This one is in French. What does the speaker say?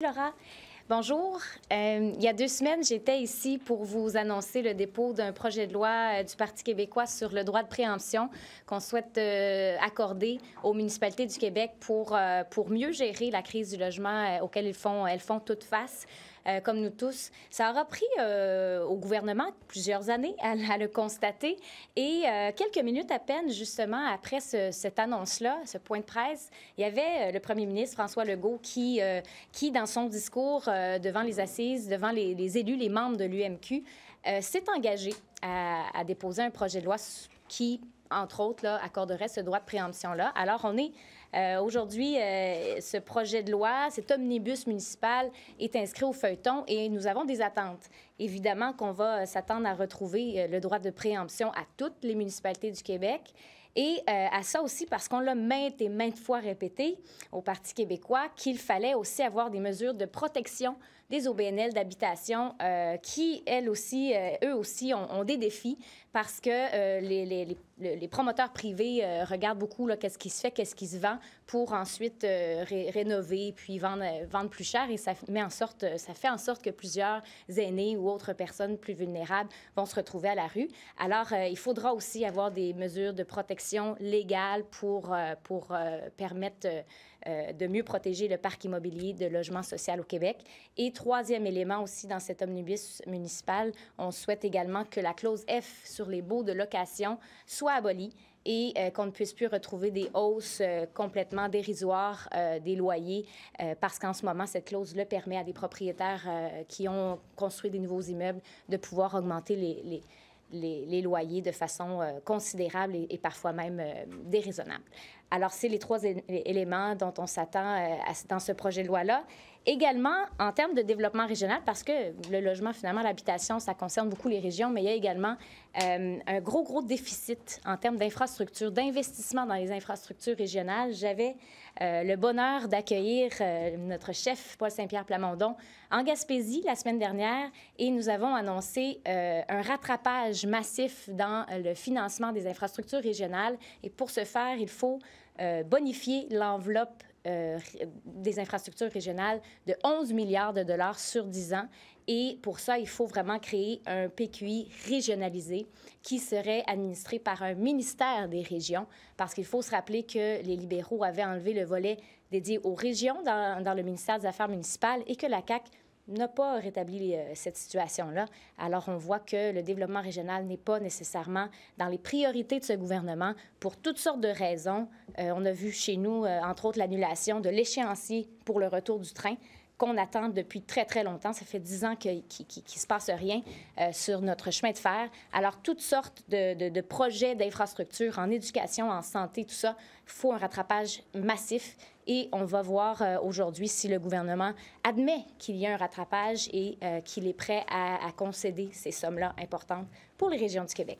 Laura, bonjour. Euh, il y a deux semaines, j'étais ici pour vous annoncer le dépôt d'un projet de loi euh, du Parti québécois sur le droit de préemption qu'on souhaite euh, accorder aux municipalités du Québec pour, pour mieux gérer la crise du logement auquel ils font, elles font toute face. Euh, comme nous tous. Ça aura pris euh, au gouvernement plusieurs années à, le constater. Et euh, quelques minutes à peine, justement, après cette annonce-là, ce point de presse, il y avait le premier ministre François Legault qui, qui dans son discours devant les assises, devant les, élus, les membres de l'UMQ, s'est engagé à, à déposer un projet de loi qui entre autres, là, accorderait ce droit de préemption-là. Alors, on est euh, aujourd'hui, euh, ce projet de loi, cet omnibus municipal est inscrit au feuilleton et nous avons des attentes. Évidemment qu'on va euh, s'attendre à retrouver le droit de préemption à toutes les municipalités du Québec et euh, à ça aussi, parce qu'on l'a maintes et maintes fois répété au Parti québécois, qu'il fallait aussi avoir des mesures de protection des OBNL d'habitation euh, qui, elles aussi, euh, eux aussi, ont, des défis parce que les, promoteurs privés regardent beaucoup qu'est-ce qui se fait, qu'est-ce qui se vend pour ensuite rénover puis vendre, vendre plus cher. Et ça, met en sorte, ça fait en sorte que plusieurs aînés ou autres personnes plus vulnérables vont se retrouver à la rue. Alors, il faudra aussi avoir des mesures de protection légale pour, euh, pour euh, permettre euh, de mieux protéger le parc immobilier de logement social au Québec. Et troisième élément aussi dans cet omnibus municipal, on souhaite également que la clause F sur les baux de location soit abolie et qu'on ne puisse plus retrouver des hausses complètement dérisoires des loyers parce qu'en ce moment, cette clause le permet à des propriétaires qui ont construit des nouveaux immeubles de pouvoir augmenter les les, loyers de façon euh, considérable et parfois même euh, déraisonnable. Alors, c'est les trois éléments dont on s'attend euh, dans ce projet de loi-là. Également, en termes de développement régional, parce que le logement, finalement, l'habitation, ça concerne beaucoup les régions, mais il y a également euh, un gros, gros déficit en termes d'infrastructures, d'investissement dans les infrastructures régionales. J'avais euh, le bonheur d'accueillir notre chef, Paul Saint-Pierre Plamondon, en Gaspésie la semaine dernière, et nous avons annoncé un rattrapage massif dans le financement des infrastructures régionales. Et pour ce faire, il faut euh, bonifier l'enveloppe euh, des infrastructures régionales de 11 milliards de dollars sur 10 ans. Et pour ça, il faut vraiment créer un PQI régionalisé qui serait administré par un ministère des régions, parce qu'il faut se rappeler que les libéraux avaient enlevé le volet dédié aux régions dans, dans le ministère des Affaires municipales et que la CAQ n'a pas rétabli euh, cette situation-là. Alors, on voit que le développement régional n'est pas nécessairement dans les priorités de ce gouvernement pour toutes sortes de raisons. Euh, on a vu chez nous, euh, entre autres, l'annulation de l'échéancier pour le retour du train qu'on attend depuis très, très longtemps. Ça fait dix ans qu'il ne se passe rien euh, sur notre chemin de fer. Alors, toutes sortes de, projets d'infrastructures en éducation, en santé, tout ça, il faut un rattrapage massif. Et on va voir euh, aujourd'hui si le gouvernement admet qu'il y a un rattrapage et euh, qu'il est prêt à concéder ces sommes-là importantes pour les régions du Québec.